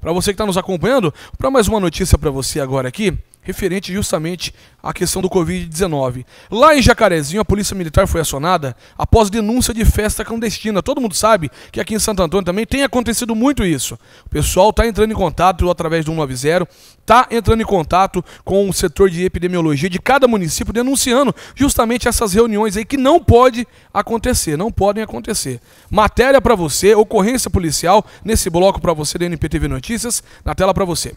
Para você que está nos acompanhando, para mais uma notícia para você agora aqui referente justamente à questão do Covid-19. Lá em Jacarezinho, a Polícia Militar foi acionada após denúncia de festa clandestina. Todo mundo sabe que aqui em Santo Antônio também tem acontecido muito isso. O pessoal está entrando em contato através do 190, está entrando em contato com o setor de epidemiologia de cada município, denunciando justamente essas reuniões aí que não pode acontecer, não podem acontecer. Matéria para você, ocorrência policial, nesse bloco para você da NPTV Notícias, na tela para você.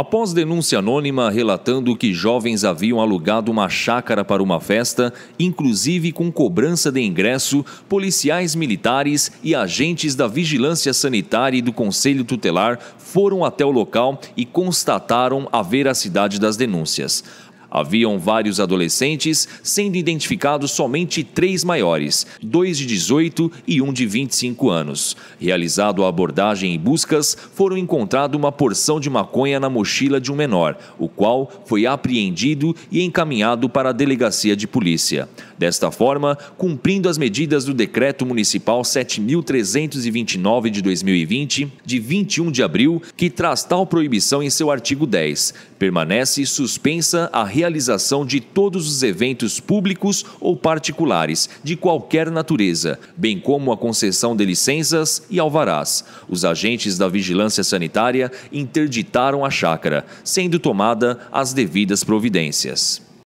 Após denúncia anônima relatando que jovens haviam alugado uma chácara para uma festa, inclusive com cobrança de ingresso, policiais militares e agentes da Vigilância Sanitária e do Conselho Tutelar foram até o local e constataram a veracidade das denúncias. Haviam vários adolescentes, sendo identificados somente três maiores, dois de 18 e um de 25 anos. Realizado a abordagem e buscas, foram encontrada uma porção de maconha na mochila de um menor, o qual foi apreendido e encaminhado para a delegacia de polícia. Desta forma, cumprindo as medidas do Decreto Municipal 7.329 de 2020, de 21 de abril, que traz tal proibição em seu artigo 10, permanece suspensa a realização de todos os eventos públicos ou particulares, de qualquer natureza, bem como a concessão de licenças e alvarás. Os agentes da Vigilância Sanitária interditaram a chácara, sendo tomada as devidas providências.